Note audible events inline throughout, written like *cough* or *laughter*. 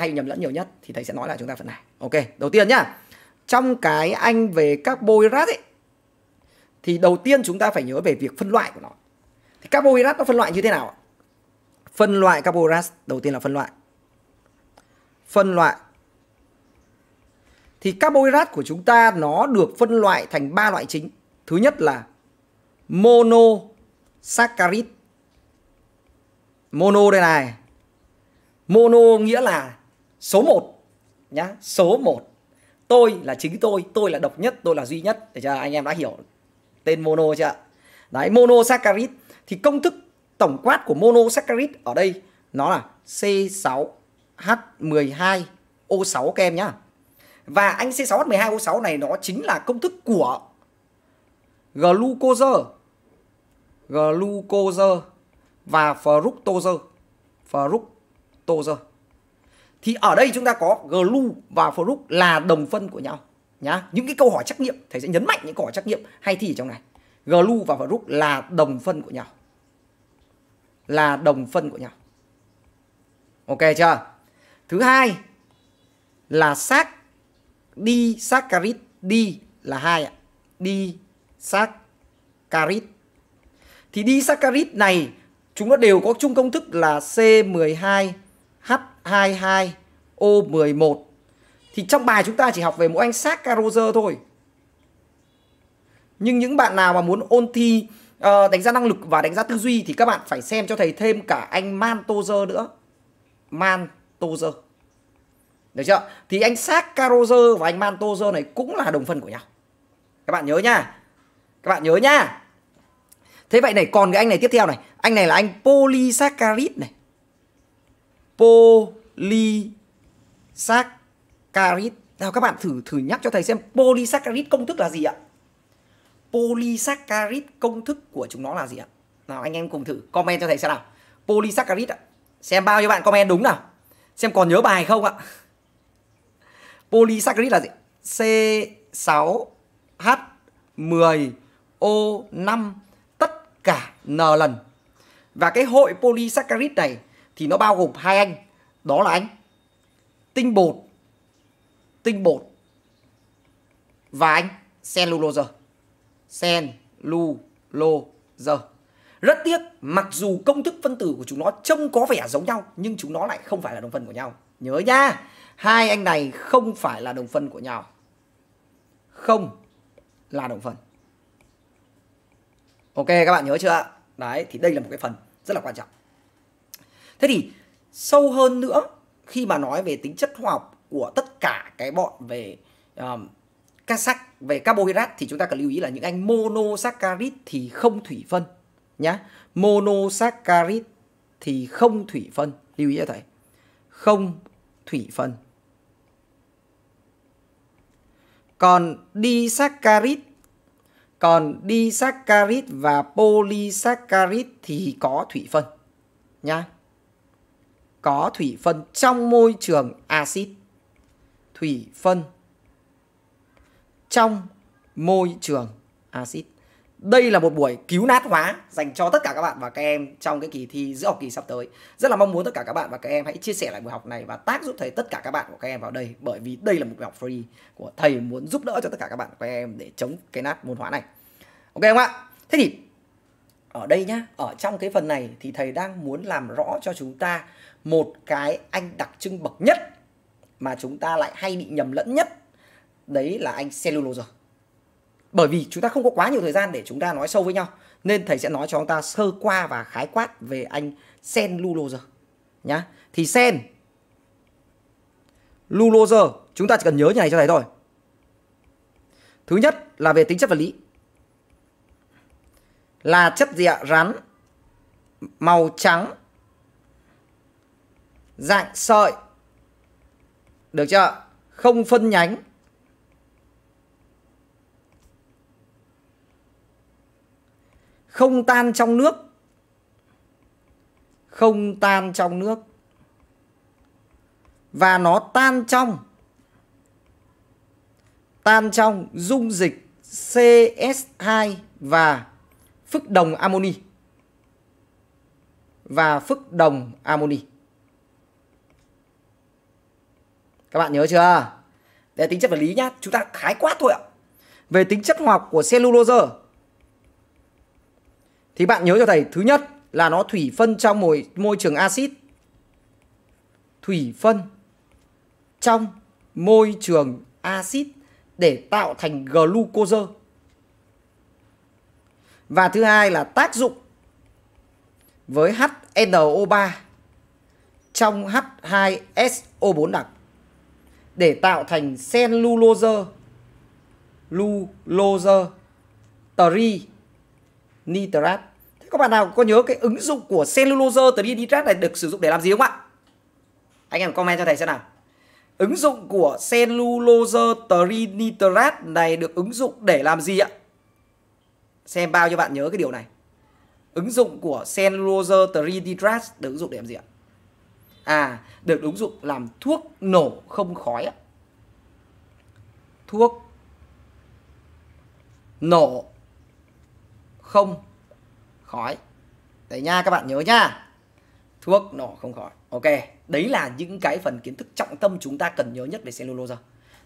hay nhầm lẫn nhiều nhất thì thầy sẽ nói là chúng ta phần này. Ok, đầu tiên nhá. Trong cái anh về carbohydrate ấy thì đầu tiên chúng ta phải nhớ về việc phân loại của nó. Thì carbohydrate nó phân loại như thế nào? Phân loại carbohydrate đầu tiên là phân loại. Phân loại thì carbohydrate của chúng ta nó được phân loại thành ba loại chính. Thứ nhất là monosaccharide. Mono đây này. Mono nghĩa là số 1 nhá, số 1. Tôi là chính tôi, tôi là độc nhất, tôi là duy nhất. Để cho anh em đã hiểu tên mono chưa đấy mono monosaccharide thì công thức tổng quát của mono monosaccharide ở đây nó là C6H12O6 các em nhá. Và anh C6H12O6 này nó chính là công thức của glucose glucose và fructose fructose thì ở đây chúng ta có glue và for là đồng phân của nhau nhá những cái câu hỏi trắc nghiệm thầy sẽ nhấn mạnh những câu hỏi trắc nghiệm hay thi ở trong này glue và for là đồng phân của nhau là đồng phân của nhau ok chưa thứ hai là xác đi saccharid đi là hai ạ đi saccharid thì đi saccharid này chúng nó đều có chung công thức là C12H 22 O11 thì trong bài chúng ta chỉ học về mỗi anh sát Caroser thôi. Nhưng những bạn nào mà muốn ôn thi uh, đánh giá năng lực và đánh giá tư duy thì các bạn phải xem cho thầy thêm cả anh Mantozer nữa. Mantozer. Được chưa? Thì anh sát Caroser và anh Mantozer này cũng là đồng phân của nhau. Các bạn nhớ nha. Các bạn nhớ nha. Thế vậy này còn cái anh này tiếp theo này, anh này là anh polysaccharid này. Po poly saccharide nào các bạn thử thử nhắc cho thầy xem polysaccharide công thức là gì ạ polysaccharide công thức của chúng nó là gì ạ nào anh em cùng thử comment cho thầy xem nào polysaccharide ạ xem bao nhiêu bạn comment đúng nào xem còn nhớ bài không ạ polysaccharide là gì C6H10O5 tất cả n lần và cái hội polysaccharide này thì nó bao gồm hai anh đó là anh tinh bột tinh bột và anh cellulose cellulose rất tiếc mặc dù công thức phân tử của chúng nó trông có vẻ giống nhau nhưng chúng nó lại không phải là đồng phân của nhau nhớ nha hai anh này không phải là đồng phân của nhau không là đồng phân ok các bạn nhớ chưa đấy thì đây là một cái phần rất là quan trọng thế thì sâu hơn nữa khi mà nói về tính chất hóa học của tất cả cái bọn về um, các sắc về carbohydrate thì chúng ta cần lưu ý là những anh monosaccharide thì không thủy phân nhá. Monosaccharide thì không thủy phân, lưu ý cho thầy. Không thủy phân. Còn disaccharide còn disaccharide và polysaccharide thì có thủy phân nhá có thủy phân trong môi trường axit. Thủy phân trong môi trường axit. Đây là một buổi cứu nát hóa dành cho tất cả các bạn và các em trong cái kỳ thi giữa học kỳ sắp tới. Rất là mong muốn tất cả các bạn và các em hãy chia sẻ lại buổi học này và tác giúp thầy tất cả các bạn của các em vào đây bởi vì đây là một buổi học free của thầy muốn giúp đỡ cho tất cả các bạn của các em để chống cái nát môn hóa này. Ok không ạ? Thế thì ở đây nhá, ở trong cái phần này thì thầy đang muốn làm rõ cho chúng ta một cái anh đặc trưng bậc nhất mà chúng ta lại hay bị nhầm lẫn nhất đấy là anh cellulose bởi vì chúng ta không có quá nhiều thời gian để chúng ta nói sâu với nhau nên thầy sẽ nói cho chúng ta sơ qua và khái quát về anh cellulose nhá thì sen lulose chúng ta chỉ cần nhớ như này cho thầy thôi thứ nhất là về tính chất vật lý là chất gì ạ rắn màu trắng dạng sợi. Được chưa? Không phân nhánh. Không tan trong nước. Không tan trong nước. Và nó tan trong tan trong dung dịch CS2 và phức đồng amoni và phức đồng amoni. Các bạn nhớ chưa? Đây là tính chất vật lý nhá, chúng ta khái quát thôi ạ. Về tính chất hóa học của cellulose thì bạn nhớ cho thầy, thứ nhất là nó thủy phân trong môi, môi trường axit. Thủy phân trong môi trường axit để tạo thành glucose. Và thứ hai là tác dụng với HNO3 trong H2SO4 đặc để tạo thành cellulose lulose tri nitrat. Thế các bạn nào có nhớ cái ứng dụng của cellulose tri nitrat này được sử dụng để làm gì không ạ? Anh em comment cho thầy xem nào. Ứng dụng của cellulose tri nitrat này được ứng dụng để làm gì ạ? Xem bao cho bạn nhớ cái điều này. Ứng dụng của cellulose tri nitrat được ứng dụng để làm gì ạ? à được ứng dụng làm thuốc nổ không khói thuốc nổ không khói đấy nha các bạn nhớ nha thuốc nổ không khói ok đấy là những cái phần kiến thức trọng tâm chúng ta cần nhớ nhất về cellulose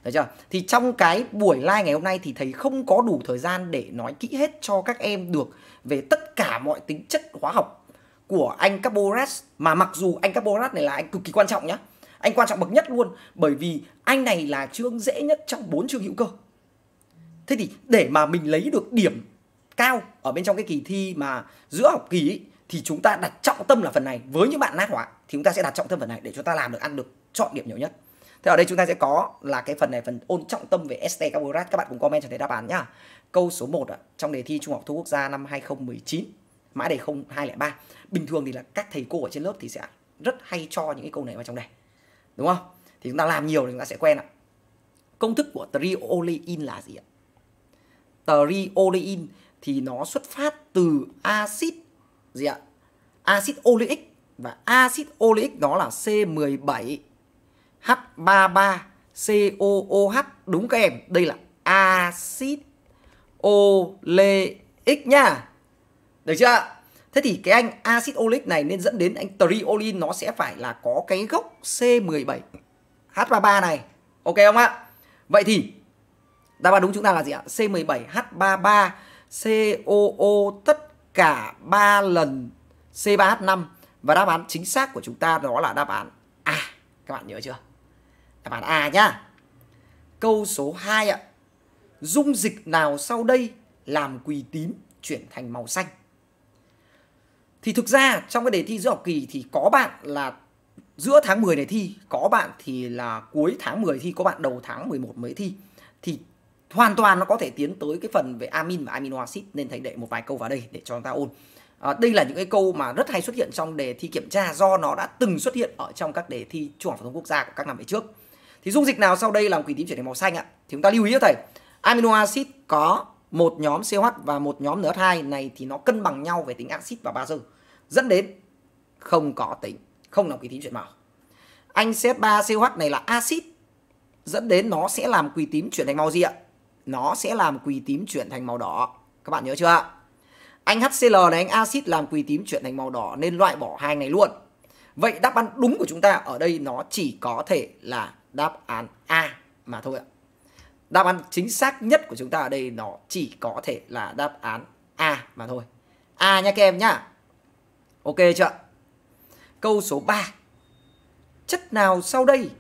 Thấy chưa? Thì trong cái buổi live ngày hôm nay thì thầy không có đủ thời gian để nói kỹ hết cho các em được về tất cả mọi tính chất hóa học của anh Caporas mà mặc dù anh Caporas này là anh cực kỳ quan trọng nhá. Anh quan trọng bậc nhất luôn bởi vì anh này là chương dễ nhất trong bốn chương hữu cơ. Thế thì để mà mình lấy được điểm cao ở bên trong cái kỳ thi mà giữa học kỳ ấy, thì chúng ta đặt trọng tâm là phần này. Với những bạn nát hóa thì chúng ta sẽ đặt trọng tâm phần này để chúng ta làm được ăn được chọn điểm nhiều nhất. Thế ở đây chúng ta sẽ có là cái phần này phần ôn trọng tâm về ST carbohydrate các bạn cùng comment cho thấy đáp án nhá. Câu số 1 ạ, trong đề thi Trung học Thu quốc gia năm 2019 mã đề 0203 bình thường thì là các thầy cô ở trên lớp thì sẽ rất hay cho những cái câu này vào trong đề đúng không thì chúng ta làm nhiều thì chúng ta sẽ quen ạ công thức của triolein là gì ạ triolein thì nó xuất phát từ axit gì ạ axit oleic và axit oleic đó là C17 H33 COOH đúng các em đây là axit oleic nhá được chưa ạ? Thế thì cái anh axit oleic này nên dẫn đến anh triolin nó sẽ phải là có cái gốc C17H33 này. Ok không ạ? Vậy thì đáp án đúng chúng ta là gì ạ? C17H33 COO tất cả 3 lần C3H5 và đáp án chính xác của chúng ta đó là đáp án A. Các bạn nhớ chưa? Đáp án A nhá. Câu số 2 ạ. Dung dịch nào sau đây làm quỳ tím chuyển thành màu xanh? thì thực ra trong cái đề thi giữa học kỳ thì có bạn là giữa tháng 10 này thi có bạn thì là cuối tháng 10 thi có bạn đầu tháng 11 mới thi thì hoàn toàn nó có thể tiến tới cái phần về amin và amino acid nên thầy đệ một vài câu vào đây để cho chúng ta ôn à, đây là những cái câu mà rất hay xuất hiện trong đề thi kiểm tra do nó đã từng xuất hiện ở trong các đề thi trung học phổ thông quốc gia của các năm về trước thì dung dịch nào sau đây làm quỷ tím chuyển thành màu xanh ạ thì chúng ta lưu ý cho thầy amino acid có một nhóm CH và một nhóm NH2 này thì nó cân bằng nhau về tính axit và bazơ dẫn đến không có tính, không làm quỳ tím chuyển màu. Anh CH3CH này là axit dẫn đến nó sẽ làm quỳ tím chuyển thành màu gì ạ? Nó sẽ làm quỳ tím chuyển thành màu đỏ. Các bạn nhớ chưa ạ? Anh HCl này anh axit làm quỳ tím chuyển thành màu đỏ nên loại bỏ hai này luôn. Vậy đáp án đúng của chúng ta ở đây nó chỉ có thể là đáp án A mà thôi ạ. Đáp án chính xác nhất của chúng ta ở đây nó chỉ có thể là đáp án A mà thôi. A nha các em nhá. Ok chưa? Câu số 3. Chất nào sau đây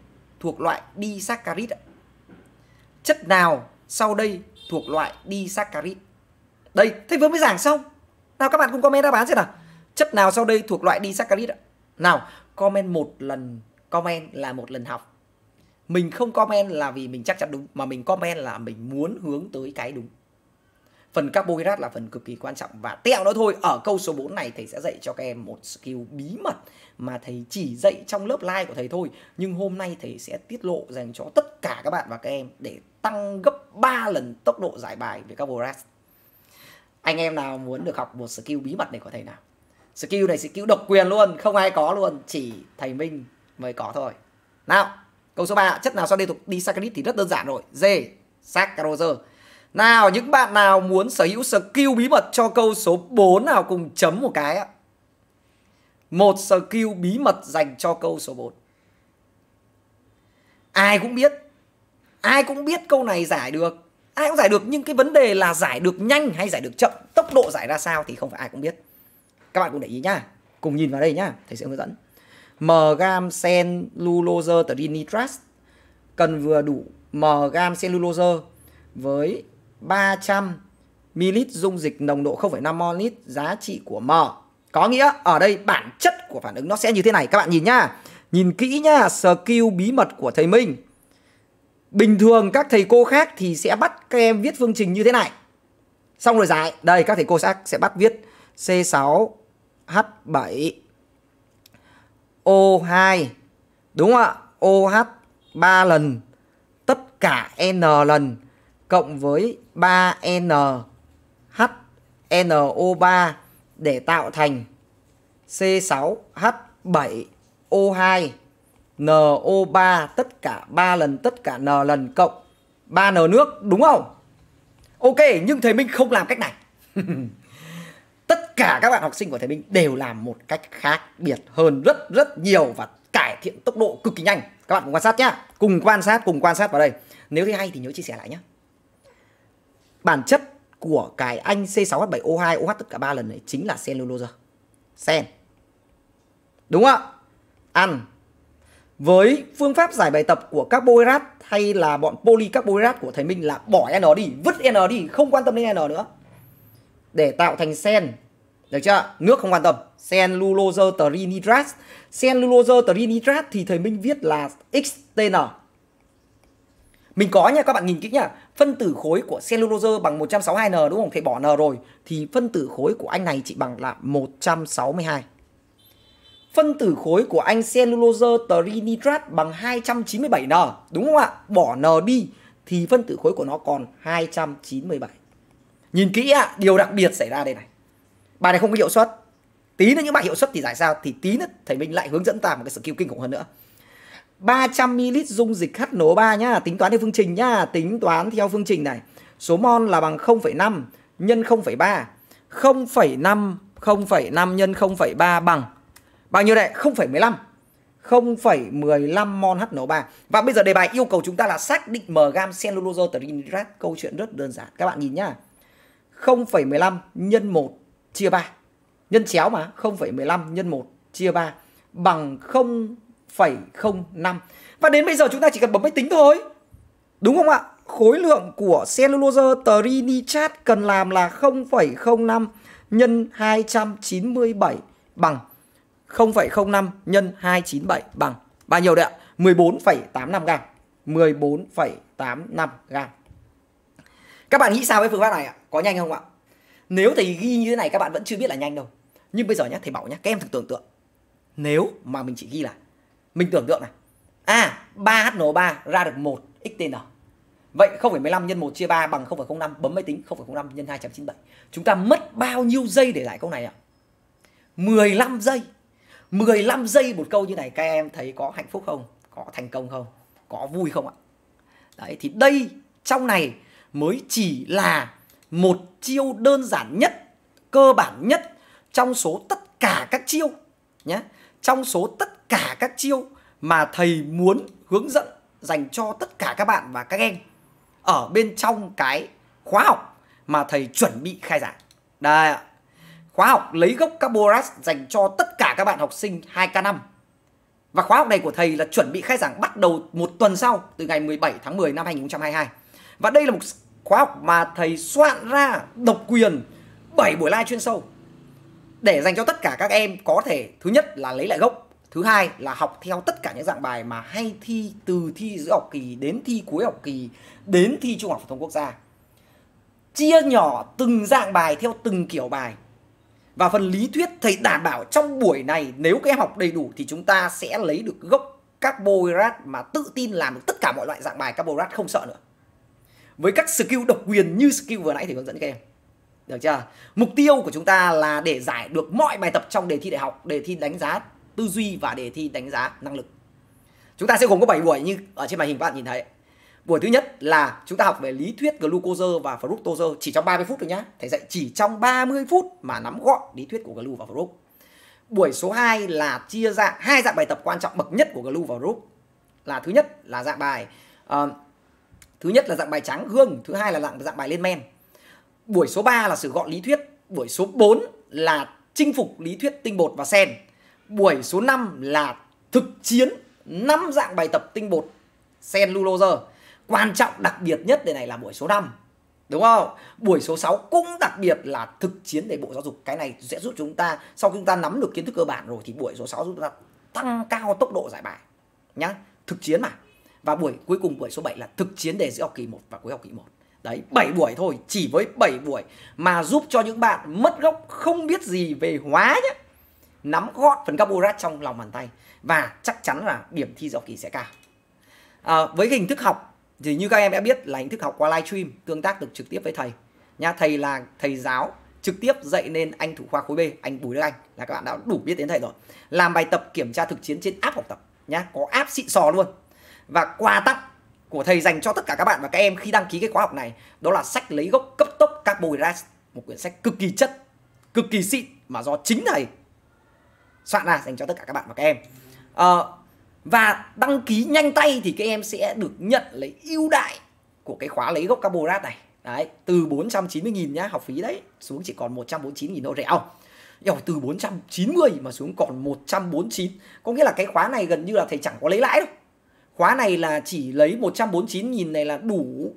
thuộc loại disaccharid? Chất nào sau đây thuộc loại disaccharid? Đây, thầy vừa mới giảng xong. Nào các bạn cùng comment đáp án xem nào. Chất nào sau đây thuộc loại disaccharid ạ? Nào, comment một lần, comment là một lần học. Mình không comment là vì mình chắc chắn đúng mà mình comment là mình muốn hướng tới cái đúng phần carbohydrate là phần cực kỳ quan trọng và tẹo nó thôi ở câu số 4 này thầy sẽ dạy cho các em một skill bí mật mà thầy chỉ dạy trong lớp live của thầy thôi nhưng hôm nay thầy sẽ tiết lộ dành cho tất cả các bạn và các em để tăng gấp 3 lần tốc độ giải bài về carbohydrate anh em nào muốn được học một skill bí mật này của thầy nào skill này skill độc quyền luôn không ai có luôn chỉ thầy minh mới có thôi nào câu số 3 chất nào sau đây thuộc disaccharid thì rất đơn giản rồi d saccharose nào những bạn nào muốn sở hữu skill bí mật cho câu số 4 nào cùng chấm một cái ạ. Một skill bí mật dành cho câu số 4. Ai cũng biết. Ai cũng biết câu này giải được. Ai cũng giải được nhưng cái vấn đề là giải được nhanh hay giải được chậm, tốc độ giải ra sao thì không phải ai cũng biết. Các bạn cùng để ý nhá. Cùng nhìn vào đây nhá, thầy sẽ hướng dẫn. m gam sen lulose trinitras cần vừa đủ m mgam cellulose với 300 ml dung dịch nồng độ 0,5 mol giá trị của M. Có nghĩa ở đây bản chất của phản ứng nó sẽ như thế này các bạn nhìn nhá. Nhìn kỹ nhá, skill bí mật của thầy Minh. Bình thường các thầy cô khác thì sẽ bắt các em viết phương trình như thế này. Xong rồi giải. Đây các thầy cô khác sẽ bắt viết C6H7 O2 đúng không ạ? OH 3 lần tất cả N lần cộng với 3N HNO3 để tạo thành C6H7O2 NO3 tất cả 3 lần tất cả N lần cộng 3N nước đúng không? Ok nhưng thầy Minh không làm cách này *laughs* Tất cả các bạn học sinh của thầy Minh đều làm một cách khác biệt hơn rất rất nhiều và cải thiện tốc độ cực kỳ nhanh Các bạn cùng quan sát nhé Cùng quan sát, cùng quan sát vào đây Nếu thấy hay thì nhớ chia sẻ lại nhé bản chất của cái anh C6H7O2OH tất cả ba lần này chính là cellulose. Sen. Đúng không ạ? Ăn. Với phương pháp giải bài tập của carbohydrate hay là bọn polycarbohydrate của thầy Minh là bỏ N đi, vứt N đi, không quan tâm đến N nữa. Để tạo thành sen. Được chưa? Nước không quan tâm. Cellulose trinitrate. Cellulose trinitrate thì thầy Minh viết là XTN. Mình có nha, các bạn nhìn kỹ nha phân tử khối của cellulose bằng 162N đúng không? Thầy bỏ N rồi thì phân tử khối của anh này chỉ bằng là 162. Phân tử khối của anh cellulose trinitrat bằng 297N đúng không ạ? Bỏ N đi thì phân tử khối của nó còn 297. Nhìn kỹ ạ, à, điều đặc biệt xảy ra đây này. Bài này không có hiệu suất. Tí nữa những bài hiệu suất thì giải sao thì tí nữa thầy Minh lại hướng dẫn ta một cái skill kinh khủng hơn nữa. 300ml dung dịch H2O3 nhá, tính toán theo phương trình nhá, tính toán theo phương trình này. Số mol là bằng 0,5 nhân 0,3. 0,5 0,5 nhân 0,3 bằng bao nhiêu đấy? 0,15. 0,15 mol H2O3. Và bây giờ đề bài yêu cầu chúng ta là xác định m gam cellulose trinitrate. Câu chuyện rất đơn giản. Các bạn nhìn nhá. 0,15 nhân 1 chia 3. Nhân chéo mà, 0,15 nhân 1 chia 3 bằng 0 0,05 Và đến bây giờ chúng ta chỉ cần bấm máy tính thôi Đúng không ạ? Khối lượng của cellulose trinichat cần làm là 0,05 nhân 297 bằng 0,05 nhân 297 bằng bao nhiêu đấy ạ? 14,85 gram. 14,85 gram. Các bạn nghĩ sao với phương pháp này ạ? Có nhanh không ạ? Nếu thầy ghi như thế này các bạn vẫn chưa biết là nhanh đâu. Nhưng bây giờ nhé, thầy bảo nhé, các em thử tưởng tượng. Nếu mà mình chỉ ghi là mình tưởng tượng này à 3HNO3 ra được 1 XTN vậy 0,15 nhân 1 chia 3 bằng 0,05 bấm máy tính 0,05 nhân 297 chúng ta mất bao nhiêu giây để giải câu này ạ à? 15 giây 15 giây một câu như này các em thấy có hạnh phúc không có thành công không có vui không ạ đấy thì đây trong này mới chỉ là một chiêu đơn giản nhất cơ bản nhất trong số tất cả các chiêu nhé trong số tất cả các chiêu mà thầy muốn hướng dẫn dành cho tất cả các bạn và các em ở bên trong cái khóa học mà thầy chuẩn bị khai giảng. Đây ạ. Khóa học lấy gốc Carboras dành cho tất cả các bạn học sinh 2K5. Và khóa học này của thầy là chuẩn bị khai giảng bắt đầu một tuần sau từ ngày 17 tháng 10 năm 2022. Và đây là một khóa học mà thầy soạn ra độc quyền 7 buổi live chuyên sâu để dành cho tất cả các em có thể thứ nhất là lấy lại gốc thứ hai là học theo tất cả những dạng bài mà hay thi từ thi giữa học kỳ đến thi cuối học kỳ đến thi trung học phổ thông quốc gia chia nhỏ từng dạng bài theo từng kiểu bài và phần lý thuyết thầy đảm bảo trong buổi này nếu các em học đầy đủ thì chúng ta sẽ lấy được gốc carbohydrate mà tự tin làm được tất cả mọi loại dạng bài carbohydrate không sợ nữa. Với các skill độc quyền như skill vừa nãy thì hướng dẫn các em. Được chưa? Mục tiêu của chúng ta là để giải được mọi bài tập trong đề thi đại học, đề thi đánh giá tư duy và đề thi đánh giá năng lực. Chúng ta sẽ gồm có 7 buổi như ở trên màn hình các bạn nhìn thấy. Buổi thứ nhất là chúng ta học về lý thuyết glucose và fructose chỉ trong 30 phút thôi nhá. Thầy dạy chỉ trong 30 phút mà nắm gọn lý thuyết của glu và fruct. Buổi số 2 là chia ra hai dạng bài tập quan trọng bậc nhất của glu và fruct. Là thứ nhất là dạng bài uh, thứ nhất là dạng bài trắng gương, thứ hai là dạng dạng bài lên men. Buổi số 3 là sự gọn lý thuyết, buổi số 4 là chinh phục lý thuyết tinh bột và sen Buổi số 5 là thực chiến năm dạng bài tập tinh bột sen celluloser. Quan trọng đặc biệt nhất đề này là buổi số 5. Đúng không? Buổi số 6 cũng đặc biệt là thực chiến để Bộ Giáo dục. Cái này sẽ giúp chúng ta sau khi chúng ta nắm được kiến thức cơ bản rồi thì buổi số 6 giúp ta tăng cao tốc độ giải bài nhá, thực chiến mà. Và buổi cuối cùng buổi số 7 là thực chiến đề giữa học kỳ 1 và cuối học kỳ 1. Đấy, 7 buổi thôi, chỉ với 7 buổi mà giúp cho những bạn mất gốc không biết gì về hóa nhé nắm gọn phần carbohydrate trong lòng bàn tay và chắc chắn là điểm thi giữa kỳ sẽ cao. À, với hình thức học thì như các em đã biết là hình thức học qua live stream tương tác được trực tiếp với thầy. Nha, thầy là thầy giáo trực tiếp dạy nên anh thủ khoa khối B, anh Bùi Đức Anh là các bạn đã đủ biết đến thầy rồi. Làm bài tập kiểm tra thực chiến trên app học tập nhá, có app xịn sò luôn. Và quà tặng của thầy dành cho tất cả các bạn và các em khi đăng ký cái khóa học này đó là sách lấy gốc cấp tốc Carbohydrates, một quyển sách cực kỳ chất, cực kỳ xịn mà do chính thầy soạn ra dành cho tất cả các bạn và các em à, và đăng ký nhanh tay thì các em sẽ được nhận lấy ưu đại của cái khóa lấy gốc carbonat này đấy từ 490.000 nhá học phí đấy xuống chỉ còn 149.000 đô rẻ không rồi từ 490 mà xuống còn 149 có nghĩa là cái khóa này gần như là thầy chẳng có lấy lãi đâu khóa này là chỉ lấy 149.000 này là đủ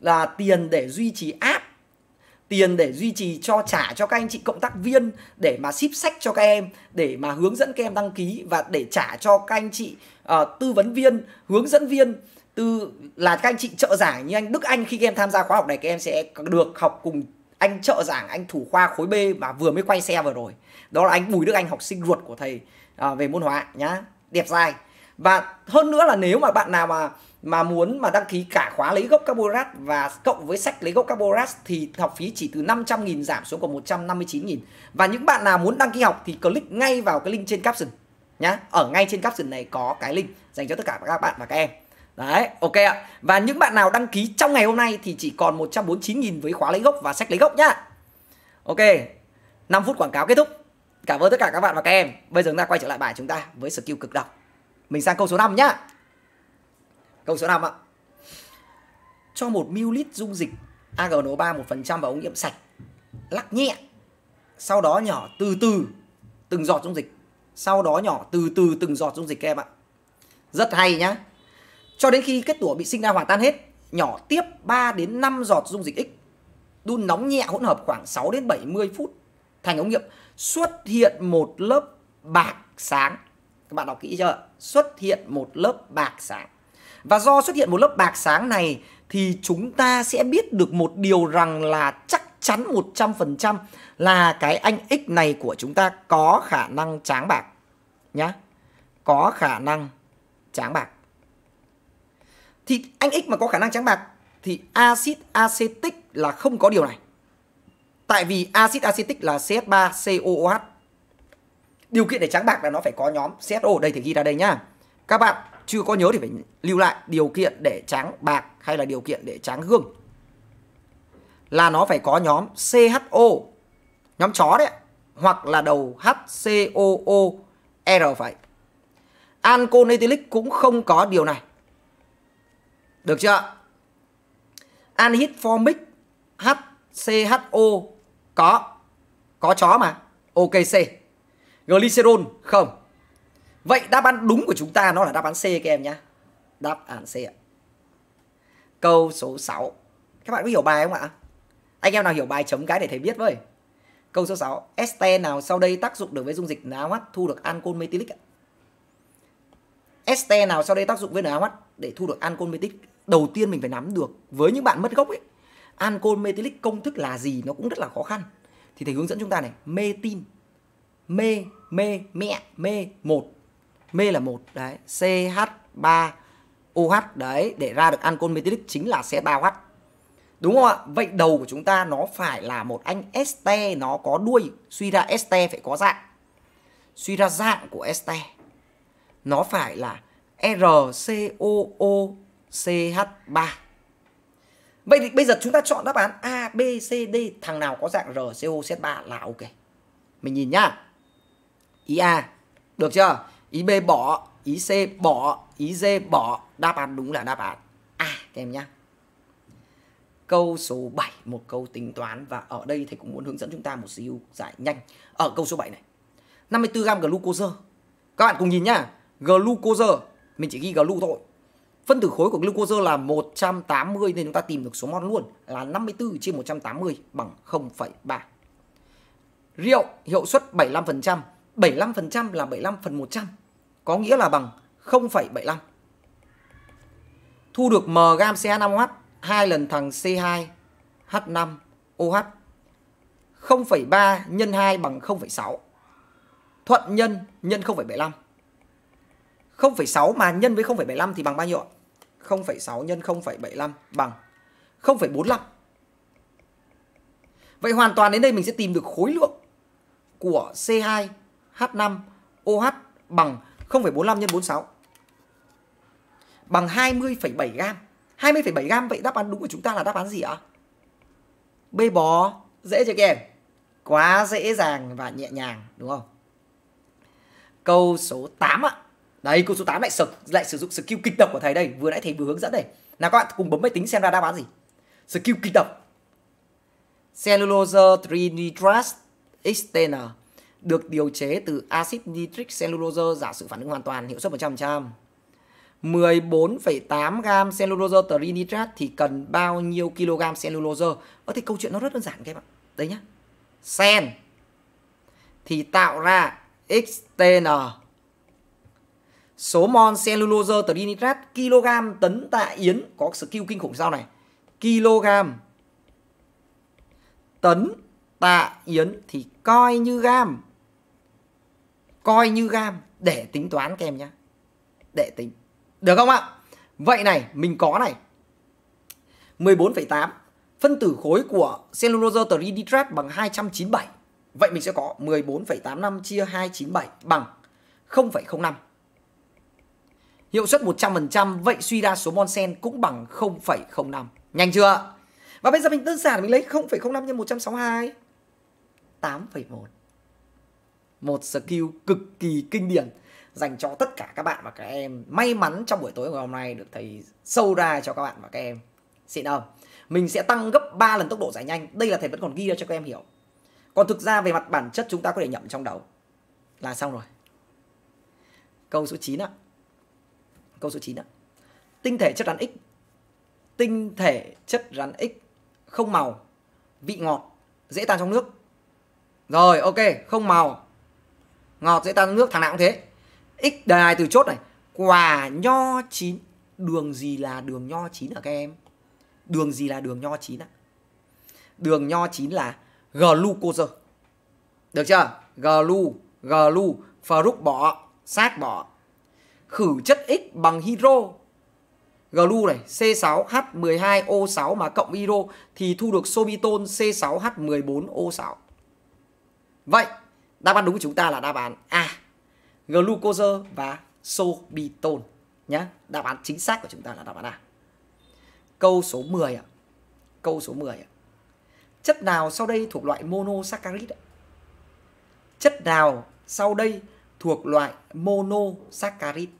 là tiền để duy trì app tiền để duy trì cho trả cho các anh chị cộng tác viên để mà ship sách cho các em để mà hướng dẫn các em đăng ký và để trả cho các anh chị uh, tư vấn viên hướng dẫn viên từ là các anh chị trợ giảng như anh Đức Anh khi các em tham gia khóa học này các em sẽ được học cùng anh trợ giảng anh thủ khoa khối B mà vừa mới quay xe vừa rồi đó là anh Bùi Đức Anh học sinh ruột của thầy uh, về môn hóa nhá đẹp dài và hơn nữa là nếu mà bạn nào mà mà muốn mà đăng ký cả khóa lấy gốc carborat và cộng với sách lấy gốc carborat thì học phí chỉ từ 500.000 giảm xuống còn 159.000. Và những bạn nào muốn đăng ký học thì click ngay vào cái link trên caption nhá. Ở ngay trên caption này có cái link dành cho tất cả các bạn và các em. Đấy, ok ạ. Và những bạn nào đăng ký trong ngày hôm nay thì chỉ còn 149.000 với khóa lấy gốc và sách lấy gốc nhá. Ok. 5 phút quảng cáo kết thúc. Cảm ơn tất cả các bạn và các em. Bây giờ chúng ta quay trở lại bài chúng ta với skill cực độc. Mình sang câu số 5 nhá. Câu số 5 ạ. Cho 1 ml dung dịch AgNO3 1% vào ống nghiệm sạch, lắc nhẹ. Sau đó nhỏ từ từ từng giọt dung dịch. Sau đó nhỏ từ từ từng giọt dung dịch các em ạ. Rất hay nhá. Cho đến khi kết tủa bị sinh ra hoàn tan hết, nhỏ tiếp 3 đến 5 giọt dung dịch X. Đun nóng nhẹ hỗn hợp khoảng 6 đến 70 phút thành ống nghiệm xuất hiện một lớp bạc sáng. Các bạn đọc kỹ chưa? Xuất hiện một lớp bạc sáng. Và do xuất hiện một lớp bạc sáng này thì chúng ta sẽ biết được một điều rằng là chắc chắn 100% là cái anh X này của chúng ta có khả năng tráng bạc nhá. Có khả năng tráng bạc. Thì anh X mà có khả năng tráng bạc thì axit acetic là không có điều này. Tại vì axit acetic là CH3COOH. Điều kiện để tráng bạc là nó phải có nhóm CSO đây thì ghi ra đây nhá. Các bạn chưa có nhớ thì phải lưu lại điều kiện để tráng bạc hay là điều kiện để tráng gương là nó phải có nhóm CHO nhóm chó đấy hoặc là đầu HCOO R phải Anconetilic cũng không có điều này được chưa Anhydroformic HCHO có có chó mà OKC glycerol không Vậy đáp án đúng của chúng ta nó là đáp án C các em nhé. Đáp án C ạ. Câu số 6. Các bạn có hiểu bài không ạ? Anh em nào hiểu bài chấm cái để thầy biết với. Câu số 6. Este nào sau đây tác dụng được với dung dịch NaOH thu được ancol metilic ạ? Este nào sau đây tác dụng với NaOH để thu được ancol metilic? Đầu tiên mình phải nắm được với những bạn mất gốc ấy. Ancol metilic công thức là gì nó cũng rất là khó khăn. Thì thầy hướng dẫn chúng ta này, metin. Mê, mê, mẹ, mê, một mê là một đấy CH3 OH đấy để ra được ancol methylic chính là ch 3 H đúng không ạ vậy đầu của chúng ta nó phải là một anh este nó có đuôi suy ra este phải có dạng suy ra dạng của este nó phải là RCOOCH3 Vậy thì bây giờ chúng ta chọn đáp án A, B, C, D Thằng nào có dạng RCOZ3 là ok Mình nhìn nhá Ý A Được chưa? Ý B bỏ, ý C bỏ, ý D bỏ. Đáp án đúng là đáp án A các em nhá Câu số 7, một câu tính toán và ở đây thầy cũng muốn hướng dẫn chúng ta một xíu giải nhanh. Ở câu số 7 này, 54g glucose. Các bạn cùng nhìn nhá, glucose, mình chỉ ghi glu thôi. Phân tử khối của glucose là 180 nên chúng ta tìm được số mol luôn là 54 chia 180 bằng 0,3. Rượu hiệu suất 75%, 75% là 75 phần 100 có nghĩa là bằng 0,75. Thu được M gam CH5OH 2 lần thằng C2H5OH 0,3 nhân 2 bằng 0,6. Thuận nhân nhân 0,75. 0,6 mà nhân với 0,75 thì bằng bao nhiêu ạ? 0,6 nhân 0,75 bằng 0,45. Vậy hoàn toàn đến đây mình sẽ tìm được khối lượng của C2H5OH bằng 0,45 0,45 x 46 bằng 20,7 gram. 20,7 gam vậy đáp án đúng của chúng ta là đáp án gì ạ? Bê bò dễ chưa các em? Quá dễ dàng và nhẹ nhàng đúng không? Câu số 8 ạ. Đấy, câu số 8 lại sử, lại sử dụng skill kịch độc của thầy đây, vừa nãy thầy vừa hướng dẫn đây. Nào các bạn cùng bấm máy tính xem ra đáp án gì. Skill kịch độc. Cellulose trinitrat Extender được điều chế từ axit nitric cellulose giả sử phản ứng hoàn toàn hiệu suất 100%. 14,8 gam cellulose trinitrat thì cần bao nhiêu kg cellulose? ở thì câu chuyện nó rất đơn giản các bạn. Đấy nhá. Sen thì tạo ra XTN số mol cellulose trinitrat kg tấn tạ yến có skill kinh khủng sau này. kg tấn tạ yến thì coi như gam coi như gam để tính toán các em nhé để tính được không ạ vậy này mình có này 14,8 phân tử khối của cellulose trinitrate bằng 297 vậy mình sẽ có 14,85 chia 297 bằng 0,05 hiệu suất 100% vậy suy ra số mol sen cũng bằng 0,05 nhanh chưa và bây giờ mình đơn giản mình lấy 0,05 nhân 162 8,1 một skill cực kỳ kinh điển dành cho tất cả các bạn và các em may mắn trong buổi tối ngày hôm nay được thầy sâu ra cho các bạn và các em xịn không mình sẽ tăng gấp 3 lần tốc độ giải nhanh đây là thầy vẫn còn ghi ra cho các em hiểu còn thực ra về mặt bản chất chúng ta có thể nhậm trong đầu là xong rồi câu số 9 ạ câu số 9 ạ tinh thể chất rắn x tinh thể chất rắn x không màu vị ngọt dễ tan trong nước rồi ok không màu ngọt dễ tan nước thằng nào cũng thế x đề này từ chốt này quả nho chín đường gì là đường nho chín ở các em đường gì là đường nho chín ạ đường nho chín là glucose được chưa glu glu fruct bỏ sát bỏ khử chất x bằng hydro glu này C6H12O6 mà cộng hydro thì thu được sobitol C6H14O6 vậy đáp án đúng của chúng ta là đáp án A glucose và sorbitol nhé đáp án chính xác của chúng ta là đáp án A câu số 10 ạ câu số 10 ạ chất nào sau đây thuộc loại monosaccharide chất nào sau đây thuộc loại monosaccharide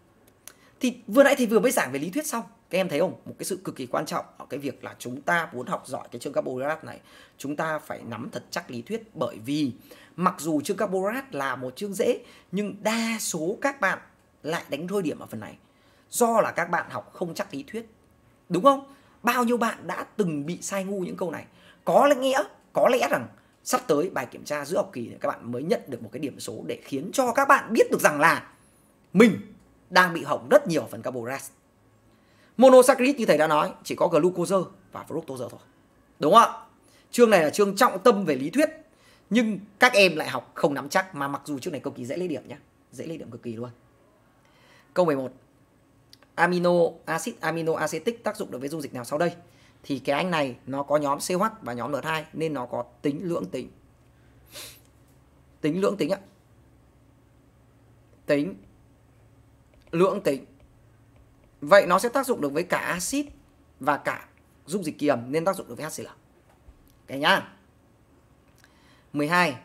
thì vừa nãy thì vừa mới giảng về lý thuyết xong các em thấy không một cái sự cực kỳ quan trọng ở cái việc là chúng ta muốn học giỏi cái chương carbohydrate này chúng ta phải nắm thật chắc lý thuyết bởi vì mặc dù chương carbohydrate là một chương dễ nhưng đa số các bạn lại đánh rơi điểm ở phần này do là các bạn học không chắc lý thuyết đúng không bao nhiêu bạn đã từng bị sai ngu những câu này có lẽ nghĩa có lẽ rằng sắp tới bài kiểm tra giữa học kỳ các bạn mới nhận được một cái điểm số để khiến cho các bạn biết được rằng là mình đang bị hỏng rất nhiều phần carbohydrate Monosaccharide như thầy đã nói chỉ có glucose và fructose thôi. Đúng không ạ? Chương này là chương trọng tâm về lý thuyết nhưng các em lại học không nắm chắc mà mặc dù chương này cực kỳ dễ lấy điểm nhé. Dễ lấy điểm cực kỳ luôn. Câu 11. Amino acid amino acetic tác dụng được với dung dịch nào sau đây? Thì cái anh này nó có nhóm CH và nhóm N2 nên nó có tính lưỡng tính. Tính lưỡng tính ạ. Tính lưỡng tính Vậy nó sẽ tác dụng được với cả axit và cả dung dịch kiềm nên tác dụng được với HCl. Cái nhá. 12.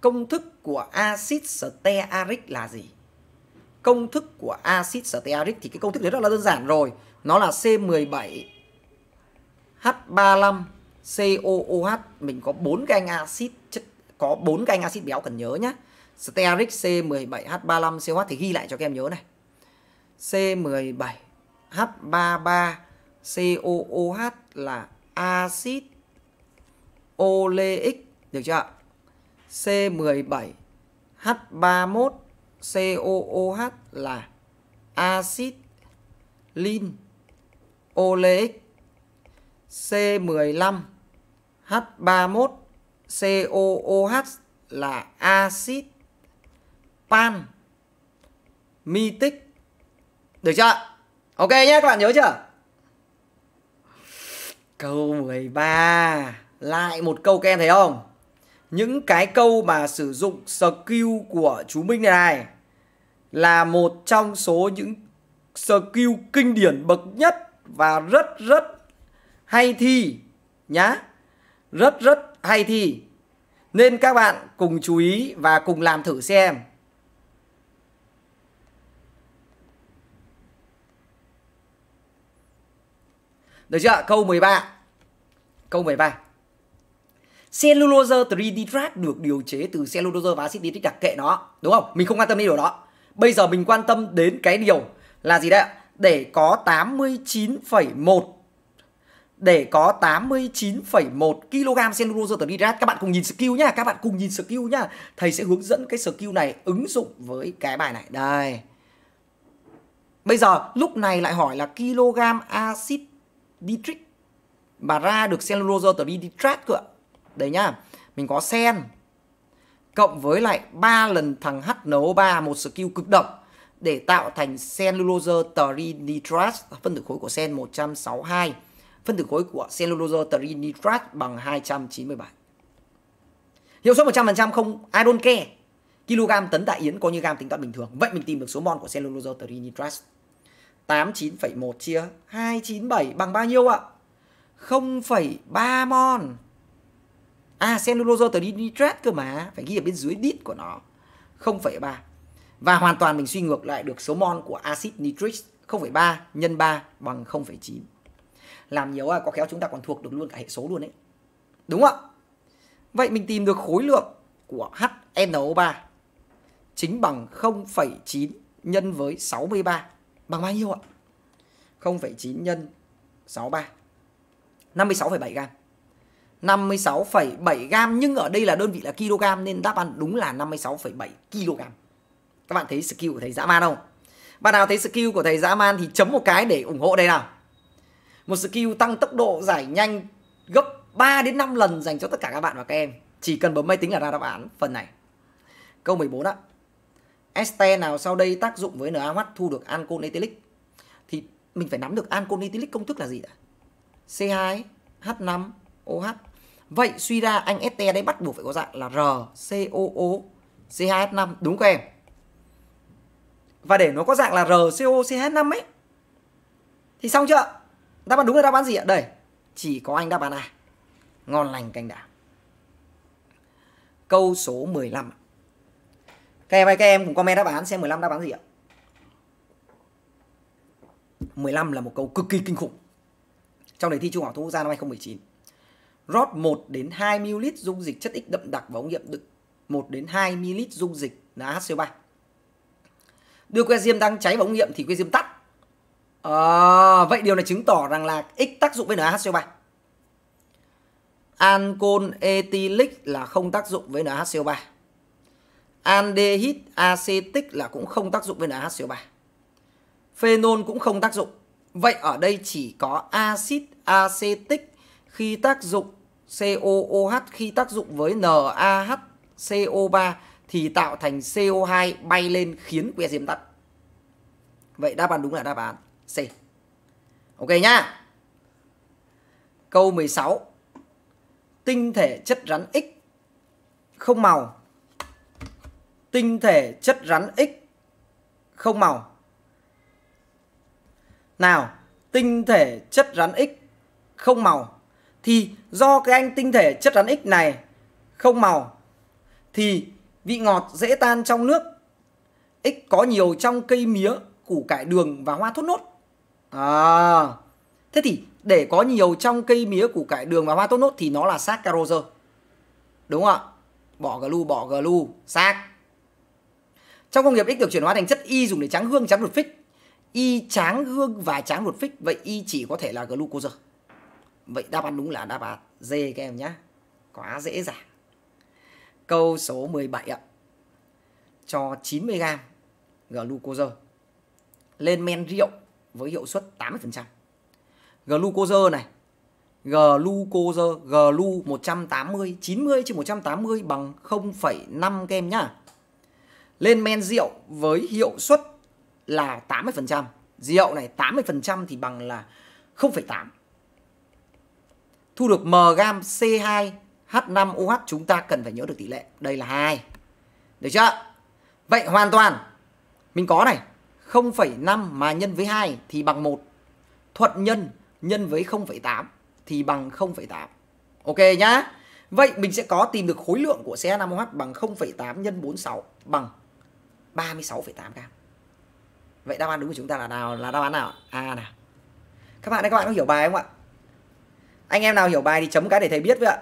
Công thức của axit stearic là gì? Công thức của axit stearic thì cái công thức đấy rất là đơn giản rồi, nó là C17 H35 COOH mình có 4 cái anh axit chất có 4 cái anh axit béo cần nhớ nhá. Stearic c 17 h 35 coh thì ghi lại cho các em nhớ này. C17H33COOH là axit oleic được chưa ạ? C17H31COOH là axit lin oleic C15H31COOH là axit pan mitic được chưa? Ok nhé các bạn nhớ chưa? Câu 13 Lại một câu các em thấy không? Những cái câu mà sử dụng skill của chú Minh này này Là một trong số những skill kinh điển bậc nhất Và rất rất hay thi Nhá Rất rất hay thi Nên các bạn cùng chú ý và cùng làm thử xem Được chưa? Câu 13. Câu 13. Cellulose 3D được điều chế từ cellulose và axit nitric đặc kệ nó, đúng không? Mình không quan tâm đến điều đó. Bây giờ mình quan tâm đến cái điều là gì đấy Để có 89,1 để có 89,1 kg cellulose terdidrat các bạn cùng nhìn skill nhá, các bạn cùng nhìn skill nhá. Thầy sẽ hướng dẫn cái skill này ứng dụng với cái bài này. Đây. Bây giờ lúc này lại hỏi là kg axit dietrich mà ra được cellulose từ dietrich cơ ạ. Đấy nhá. Mình có sen cộng với lại 3 lần thằng HNO3 một skill cực độc để tạo thành cellulose trinitrat phân tử khối của sen 162 phân tử khối của cellulose trinitrat bằng 297 hiệu suất 100% không I don't care kg tấn tại yến coi như gam tính toán bình thường vậy mình tìm được số mol của cellulose trinitrat 89,1 chia 297 bằng bao nhiêu ạ? 0,3 mol. À cellulose từ nitrat cơ mà, phải ghi ở bên dưới đít của nó. 0,3. Và hoàn toàn mình suy ngược lại được số mol của axit nitric 0,3 nhân 3 bằng 0,9. Làm nhiều à, có khéo chúng ta còn thuộc được luôn cả hệ số luôn đấy. Đúng không ạ? Vậy mình tìm được khối lượng của HNO3 chính bằng 0,9 nhân với 63 bằng bao nhiêu ạ? 0,9 nhân 63. 56,7 gam. 56,7 gam nhưng ở đây là đơn vị là kg nên đáp án đúng là 56,7 kg. Các bạn thấy skill của thầy dã man không? Bạn nào thấy skill của thầy dã man thì chấm một cái để ủng hộ đây nào. Một skill tăng tốc độ giải nhanh gấp 3 đến 5 lần dành cho tất cả các bạn và các em. Chỉ cần bấm máy tính là ra đáp án phần này. Câu 14 ạ este nào sau đây tác dụng với NaOH thu được ancol ethylic thì mình phải nắm được ancol ethylic công thức là gì đã? C2H5OH. Vậy suy ra anh este đấy bắt buộc phải có dạng là RCOO C2H5 đúng không em? Và để nó có dạng là RCO CH5 ấy thì xong chưa? Đáp án đúng là đáp án gì ạ? Đây, chỉ có anh đáp án A. Ngon lành canh đảo. Câu số 15 ạ. Các em ơi, các em cùng comment đáp án xem 15 đáp án gì ạ? 15 là một câu cực kỳ kinh khủng. Trong đề thi Trung học Thông quốc gia năm 2019, rót 1 đến 2 ml dung dịch chất X đậm đặc vào ống nghiệm đựng 1 đến 2 ml dung dịch là HCO3. Đưa que diêm đang cháy vào ống nghiệm thì que diêm tắt. À, vậy điều này chứng tỏ rằng là X tác dụng với NaHCO3. Ancol ethylic là không tác dụng với NaHCO3 Aldehyde acetic là cũng không tác dụng với NaHCO3. Phenol cũng không tác dụng. Vậy ở đây chỉ có axit acetic khi tác dụng COOH khi tác dụng với NaHCO3 thì tạo thành CO2 bay lên khiến que diêm tắt. Vậy đáp án đúng là đáp án C. Ok nhá. Câu 16. Tinh thể chất rắn X không màu tinh thể chất rắn X không màu. Nào, tinh thể chất rắn X không màu thì do cái anh tinh thể chất rắn X này không màu thì vị ngọt dễ tan trong nước. X có nhiều trong cây mía, củ cải đường và hoa thốt nốt. À, thế thì để có nhiều trong cây mía, củ cải đường và hoa thốt nốt thì nó là saccharose. Đúng không ạ? Bỏ glu, bỏ glu, sac trong công nghiệp x được chuyển hóa thành chất y dùng để tráng gương, tráng ruột phích. Y tráng gương và tráng ruột phích, vậy y chỉ có thể là glucose. Vậy đáp án đúng là đáp án D các em nhé. Quá dễ dàng. Câu số 17 ạ. Cho 90g glucose lên men rượu với hiệu suất 80%. Glucose này, glucose, glu 180, 90 trên 180 bằng 0,5 kem nhá lên men rượu với hiệu suất là 80%. Rượu này 80% thì bằng là 0,8. Thu được M gam C2H5OH chúng ta cần phải nhớ được tỷ lệ. Đây là 2. Được chưa? Vậy hoàn toàn mình có này 0,5 mà nhân với 2 thì bằng 1. Thuận nhân nhân với 0,8 thì bằng 0,8. Ok nhá. Vậy mình sẽ có tìm được khối lượng của CH5OH bằng 0,8 nhân 46 bằng 36,8 gram vậy đáp án đúng của chúng ta là nào là đáp án nào a nào các bạn ơi các bạn có hiểu bài không ạ anh em nào hiểu bài thì chấm cái để thầy biết với ạ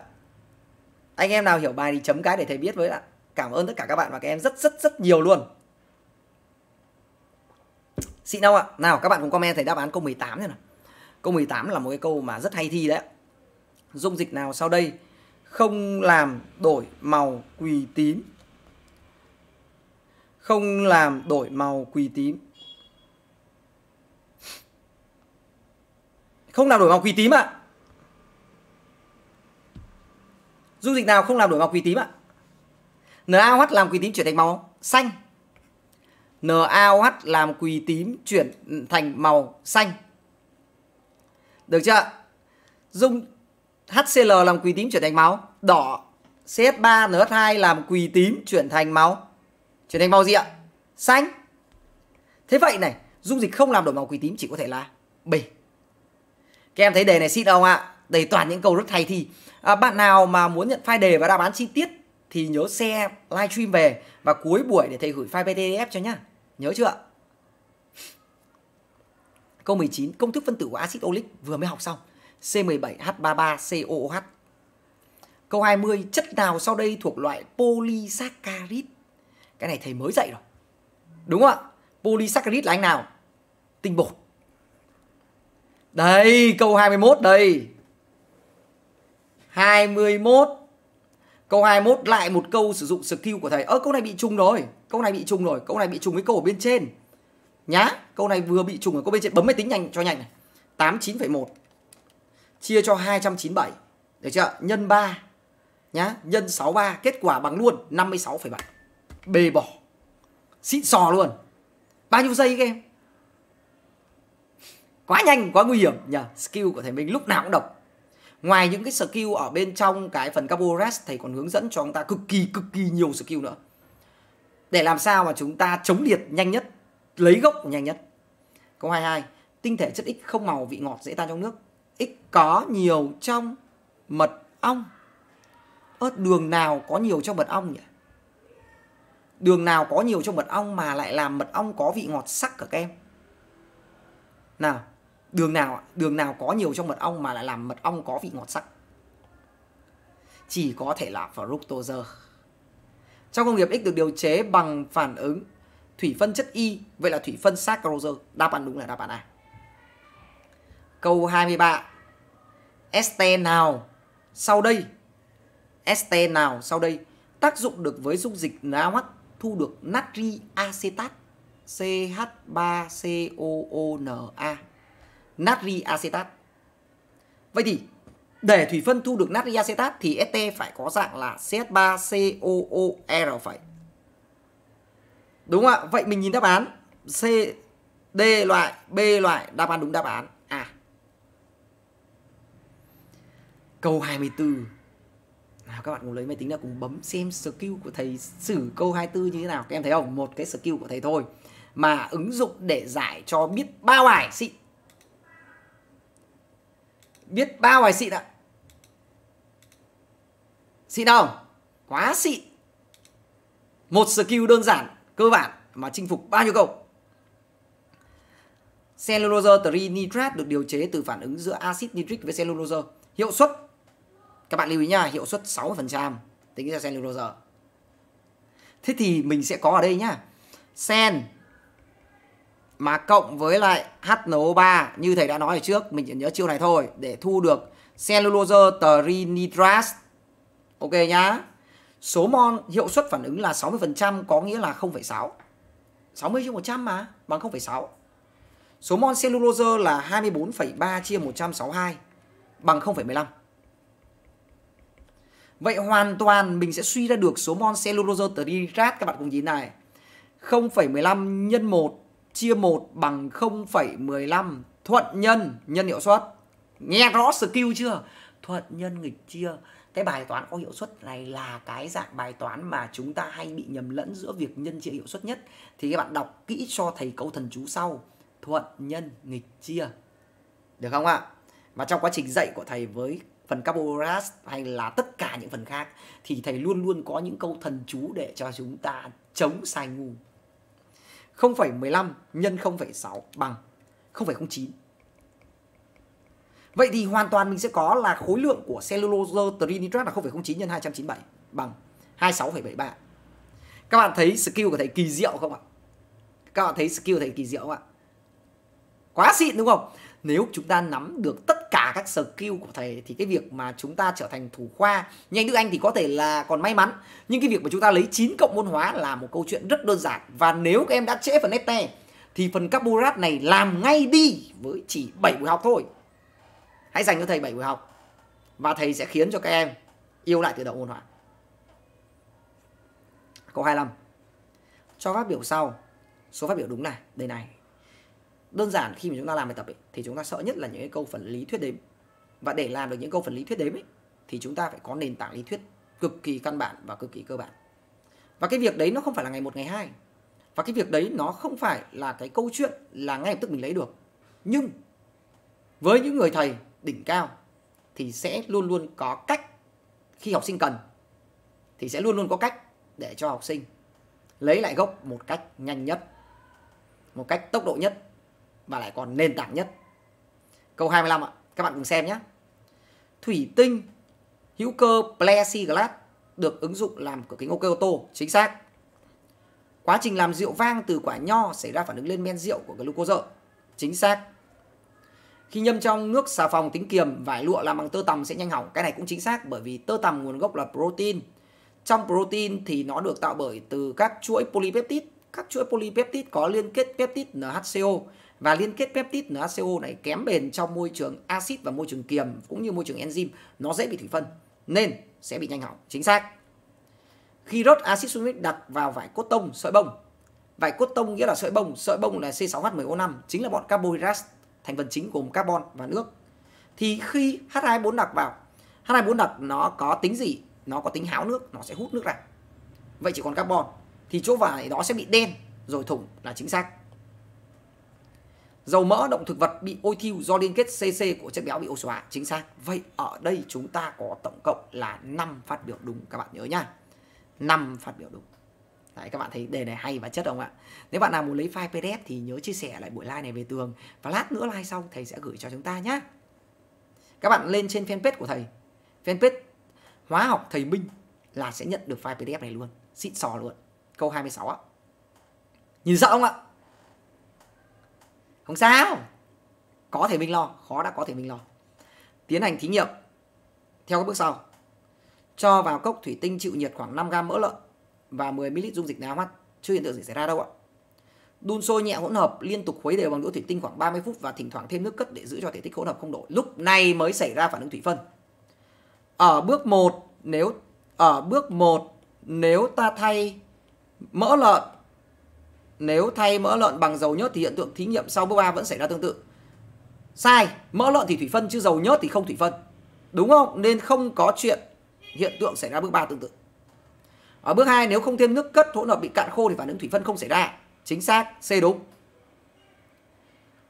anh em nào hiểu bài thì chấm cái để thầy biết với ạ cảm ơn tất cả các bạn và các em rất rất rất nhiều luôn xịn đâu ạ nào các bạn cùng comment thầy đáp án câu 18 thế nào câu 18 là một cái câu mà rất hay thi đấy dung dịch nào sau đây không làm đổi màu quỳ tím không làm đổi màu quỳ tím không làm đổi màu quỳ tím ạ à. dung dịch nào không làm đổi màu quỳ tím ạ à? NaOH làm quỳ tím chuyển thành màu xanh NaOH làm quỳ tím chuyển thành màu xanh được chưa dung HCl làm quỳ tím chuyển thành máu đỏ CH3NH2 làm quỳ tím chuyển thành máu Chuyển thành màu gì ạ? Xanh. Thế vậy này, dung dịch không làm đổi màu quỷ tím chỉ có thể là bình. Các em thấy đề này xịn không ạ? Đầy toàn những câu rất hay thì À, bạn nào mà muốn nhận file đề và đáp án chi tiết thì nhớ xe livestream về và cuối buổi để thầy gửi file PDF cho nhá. Nhớ chưa ạ? Câu 19, công thức phân tử của axit oleic vừa mới học xong. C17H33COOH. Câu 20, chất nào sau đây thuộc loại polysaccharide? cái này thầy mới dạy rồi đúng không ạ polysaccharide là anh nào tinh bột đây câu 21 đây 21 Câu 21 lại một câu sử dụng skill của thầy Ơ câu này bị trùng rồi Câu này bị trùng rồi Câu này bị trùng với câu ở bên trên Nhá Câu này vừa bị trùng ở câu bên trên Bấm máy tính nhanh cho nhanh này 89,1 Chia cho 297 Được chưa Nhân 3 Nhá Nhân 63 Kết quả bằng luôn 56,7 bề bỏ xịn sò luôn bao nhiêu giây các em quá nhanh quá nguy hiểm nhờ skill của thầy mình lúc nào cũng độc ngoài những cái skill ở bên trong cái phần Caporas thầy còn hướng dẫn cho chúng ta cực kỳ cực kỳ nhiều skill nữa để làm sao mà chúng ta chống liệt nhanh nhất lấy gốc nhanh nhất câu 22 tinh thể chất x không màu vị ngọt dễ tan trong nước x có nhiều trong mật ong ớt đường nào có nhiều trong mật ong nhỉ đường nào có nhiều trong mật ong mà lại làm mật ong có vị ngọt sắc cả các em nào đường nào đường nào có nhiều trong mật ong mà lại làm mật ong có vị ngọt sắc chỉ có thể là fructose trong công nghiệp x được điều chế bằng phản ứng thủy phân chất y vậy là thủy phân saccharose đáp án đúng là đáp án A câu 23 este nào sau đây este nào sau đây tác dụng được với dung dịch NaOH thu được natri acetat CH3COONA natri acetat. Vậy thì để thủy phân thu được natri acetat thì ST phải có dạng là CH3COOR phải. Đúng không ạ? Vậy mình nhìn đáp án C D loại, B loại, đáp án đúng đáp án A. À. Câu 24 nào các bạn cùng lấy máy tính ra cùng bấm xem skill của thầy xử câu 24 như thế nào các em thấy không một cái skill của thầy thôi mà ứng dụng để giải cho biết bao bài xịn biết bao bài xịn ạ xịn không quá xịn một skill đơn giản cơ bản mà chinh phục bao nhiêu câu Cellulose trinitrat được điều chế từ phản ứng giữa axit nitric với cellulose. Hiệu suất các bạn lưu ý nhá, hiệu suất 60% tính ra sen lưu giờ. Thế thì mình sẽ có ở đây nhá. Sen mà cộng với lại HNO3 như thầy đã nói ở trước, mình chỉ nhớ chiêu này thôi để thu được cellulose trinitras. Ok nhá. Số mol hiệu suất phản ứng là 60% có nghĩa là 0,6. 60 chia 100 mà, bằng 0,6. Số mol cellulose là 24,3 chia 162 bằng 0,15. Vậy hoàn toàn mình sẽ suy ra được số mol cellulose trihydrate các bạn cùng nhìn này. 0,15 nhân 1 chia 1 bằng 0,15 thuận nhân nhân hiệu suất. Nghe rõ skill chưa? Thuận nhân nghịch chia. Cái bài toán có hiệu suất này là cái dạng bài toán mà chúng ta hay bị nhầm lẫn giữa việc nhân chia hiệu suất nhất. Thì các bạn đọc kỹ cho thầy câu thần chú sau. Thuận nhân nghịch chia. Được không ạ? Và trong quá trình dạy của thầy với phần Carboras hay là tất cả những phần khác thì thầy luôn luôn có những câu thần chú để cho chúng ta chống sai ngu. 0,15 nhân 0,6 bằng 0,09. Vậy thì hoàn toàn mình sẽ có là khối lượng của cellulose trinitrat là 0,09 nhân 297 bằng 26,73. Các bạn thấy skill của thầy kỳ diệu không ạ? Các bạn thấy skill thầy kỳ diệu không ạ? Quá xịn đúng không? nếu chúng ta nắm được tất cả các skill của thầy thì cái việc mà chúng ta trở thành thủ khoa như anh Đức Anh thì có thể là còn may mắn nhưng cái việc mà chúng ta lấy 9 cộng môn hóa là một câu chuyện rất đơn giản và nếu các em đã trễ phần ST thì phần carbohydrate này làm ngay đi với chỉ 7 buổi học thôi hãy dành cho thầy 7 buổi học và thầy sẽ khiến cho các em yêu lại tự động môn hóa câu 25 cho phát biểu sau số phát biểu đúng này đây này đơn giản khi mà chúng ta làm bài tập ấy, thì chúng ta sợ nhất là những cái câu phần lý thuyết đếm và để làm được những câu phần lý thuyết đếm ấy, thì chúng ta phải có nền tảng lý thuyết cực kỳ căn bản và cực kỳ cơ bản và cái việc đấy nó không phải là ngày một ngày hai và cái việc đấy nó không phải là cái câu chuyện là ngay lập tức mình lấy được nhưng với những người thầy đỉnh cao thì sẽ luôn luôn có cách khi học sinh cần thì sẽ luôn luôn có cách để cho học sinh lấy lại gốc một cách nhanh nhất một cách tốc độ nhất mà lại còn nền tảng nhất. Câu 25 ạ, các bạn cùng xem nhé. Thủy tinh hữu cơ plexiglass được ứng dụng làm cửa kính ô ô tô, chính xác. Quá trình làm rượu vang từ quả nho xảy ra phản ứng lên men rượu của glucose, chính xác. Khi nhâm trong nước xà phòng tính kiềm, vải lụa làm bằng tơ tằm sẽ nhanh hỏng. Cái này cũng chính xác bởi vì tơ tằm nguồn gốc là protein. Trong protein thì nó được tạo bởi từ các chuỗi polypeptide. Các chuỗi polypeptide có liên kết peptide NHCO và liên kết peptide NaCO này kém bền trong môi trường axit và môi trường kiềm cũng như môi trường enzyme nó dễ bị thủy phân nên sẽ bị nhanh hỏng chính xác khi rớt axit sulfuric đặt vào vải cốt tông sợi bông vải cốt tông nghĩa là sợi bông sợi bông là C6H10O5 chính là bọn carbohydrate thành phần chính gồm carbon và nước thì khi h 24 đặt vào h 24 đặt nó có tính gì nó có tính háo nước nó sẽ hút nước ra vậy chỉ còn carbon thì chỗ vải đó sẽ bị đen rồi thủng là chính xác Dầu mỡ động thực vật bị ôi thiêu do liên kết CC của chất béo bị oxy hóa. Chính xác. Vậy ở đây chúng ta có tổng cộng là 5 phát biểu đúng các bạn nhớ nhá. 5 phát biểu đúng. Đấy, các bạn thấy đề này hay và chất không ạ? Nếu bạn nào muốn lấy file PDF thì nhớ chia sẻ lại buổi like này về tường và lát nữa like xong thầy sẽ gửi cho chúng ta nhé. Các bạn lên trên fanpage của thầy, fanpage Hóa học thầy Minh là sẽ nhận được file PDF này luôn, xịn sò luôn. Câu 26 ạ. Nhìn sợ không ạ? không sao có thể mình lo khó đã có thể mình lo tiến hành thí nghiệm theo các bước sau cho vào cốc thủy tinh chịu nhiệt khoảng 5 g mỡ lợn và 10 ml dung dịch NaOH chưa hiện tượng gì xảy ra đâu ạ đun sôi nhẹ hỗn hợp liên tục khuấy đều bằng đũa thủy tinh khoảng 30 phút và thỉnh thoảng thêm nước cất để giữ cho thể tích hỗn hợp không đổi lúc này mới xảy ra phản ứng thủy phân ở bước 1 nếu ở bước 1 nếu ta thay mỡ lợn nếu thay mỡ lợn bằng dầu nhớt thì hiện tượng thí nghiệm sau bước 3 vẫn xảy ra tương tự. Sai, mỡ lợn thì thủy phân chứ dầu nhớt thì không thủy phân. Đúng không? Nên không có chuyện hiện tượng xảy ra bước 3 tương tự. Ở bước 2 nếu không thêm nước cất hỗn hợp bị cạn khô thì phản ứng thủy phân không xảy ra. Chính xác, C đúng.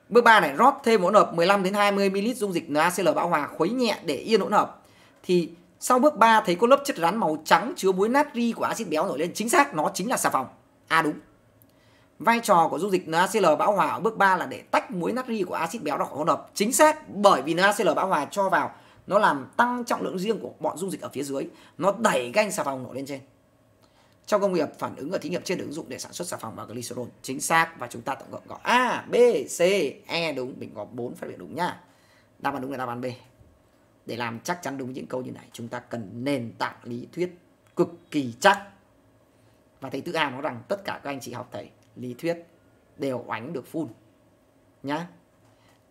Bước 3 này rót thêm hỗn hợp 15 đến 20 ml dung dịch NaCl bão hòa khuấy nhẹ để yên hỗn hợp thì sau bước 3 thấy có lớp chất rắn màu trắng chứa muối natri của axit béo nổi lên, chính xác nó chính là xà phòng. A à, đúng vai trò của dung dịch NaCl bão hòa ở bước 3 là để tách muối natri của axit béo ra khỏi hỗn hợp. Chính xác bởi vì NaCl bão hòa cho vào nó làm tăng trọng lượng riêng của bọn dung dịch ở phía dưới, nó đẩy ganh xà phòng nổi lên trên. Trong công nghiệp phản ứng ở thí nghiệm trên được ứng dụng để sản xuất xà phòng và glycerol. Chính xác và chúng ta tổng cộng có A, B, C, E đúng, mình có 4 phát biểu đúng nhá. Đáp án đúng là đáp án B. Để làm chắc chắn đúng những câu như này, chúng ta cần nền tảng lý thuyết cực kỳ chắc. Và thầy tự hào nó rằng tất cả các anh chị học thầy lý thuyết đều oánh được phun nhá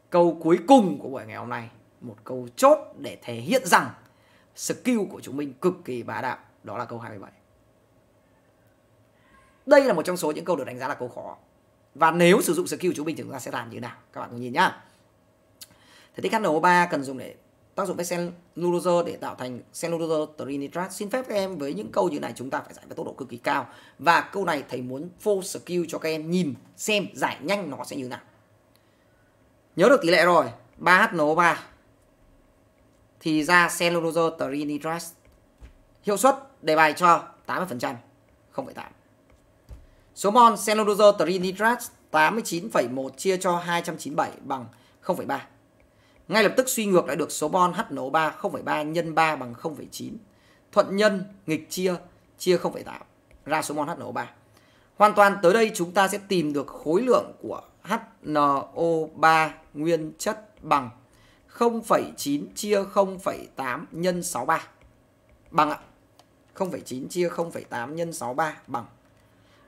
câu cuối cùng của buổi ngày hôm nay một câu chốt để thể hiện rằng skill của chúng mình cực kỳ bá đạo đó là câu 27 đây là một trong số những câu được đánh giá là câu khó và nếu sử dụng skill của chúng mình thì chúng ta sẽ làm như thế nào các bạn cùng nhìn nhá thế thì HNO3 cần dùng để tác dụng với cellulose để tạo thành cellulose trinitrat. Xin phép các em với những câu như này chúng ta phải giải với tốc độ cực kỳ cao. Và câu này thầy muốn full skill cho các em nhìn xem giải nhanh nó sẽ như nào. Nhớ được tỷ lệ rồi, 3HNO3 thì ra cellulose trinitrat. Hiệu suất đề bài cho 80%, không phải 8. Số mol cellulose trinitrat 89,1 chia cho 297 bằng 0,3. Ngay lập tức suy ngược lại được số mol HNO3 0,3 nhân 3 bằng 0,9. Thuận nhân nghịch chia chia 0,8 ra số mol HNO3. Hoàn toàn tới đây chúng ta sẽ tìm được khối lượng của HNO3 nguyên chất bằng 0,9 chia 0,8 nhân 63 bằng ạ. 0,9 chia 0,8 nhân 63 bằng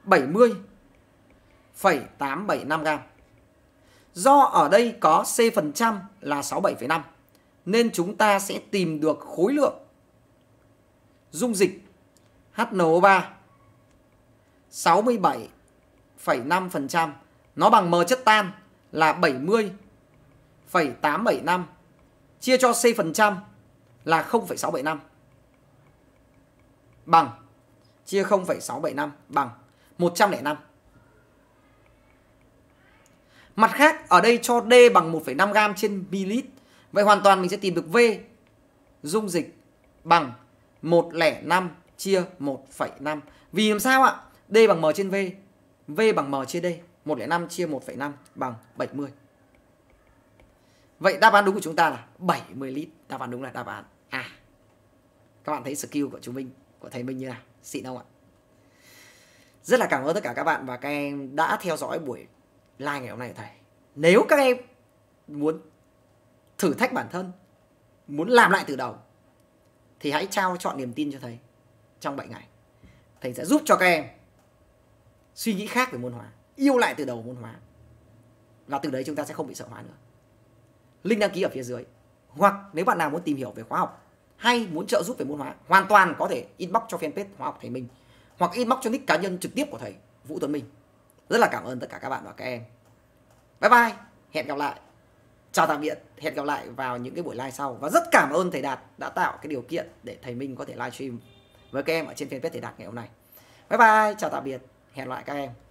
70,875 gram. Do ở đây có C phần trăm là 67,5 nên chúng ta sẽ tìm được khối lượng dung dịch HNO3 67,5% nó bằng m chất tan là 70,875 chia cho C phần trăm là 0,675 bằng chia 0,675 bằng 105 Mặt khác ở đây cho D bằng 1,5 gam trên ml. Vậy hoàn toàn mình sẽ tìm được V dung dịch bằng 105 chia 1,5. Vì làm sao ạ? D bằng M trên V. V bằng M chia D. 105 chia 1,5 bằng 70. Vậy đáp án đúng của chúng ta là 70 lít. Đáp án đúng là đáp án A. À. Các bạn thấy skill của chúng mình, của thầy mình như nào? Xịn không ạ? Rất là cảm ơn tất cả các bạn và các em đã theo dõi buổi like ngày hôm nay thầy nếu các em muốn thử thách bản thân muốn làm lại từ đầu thì hãy trao chọn niềm tin cho thầy trong 7 ngày thầy sẽ giúp cho các em suy nghĩ khác về môn hóa yêu lại từ đầu môn hóa và từ đấy chúng ta sẽ không bị sợ hóa nữa link đăng ký ở phía dưới hoặc nếu bạn nào muốn tìm hiểu về khóa học hay muốn trợ giúp về môn hóa hoàn toàn có thể inbox cho fanpage hóa học thầy minh hoặc inbox cho nick cá nhân trực tiếp của thầy vũ tuấn minh rất là cảm ơn tất cả các bạn và các em bye bye hẹn gặp lại chào tạm biệt hẹn gặp lại vào những cái buổi live sau và rất cảm ơn thầy đạt đã tạo cái điều kiện để thầy minh có thể livestream với các em ở trên fanpage thầy đạt ngày hôm nay bye bye chào tạm biệt hẹn lại các em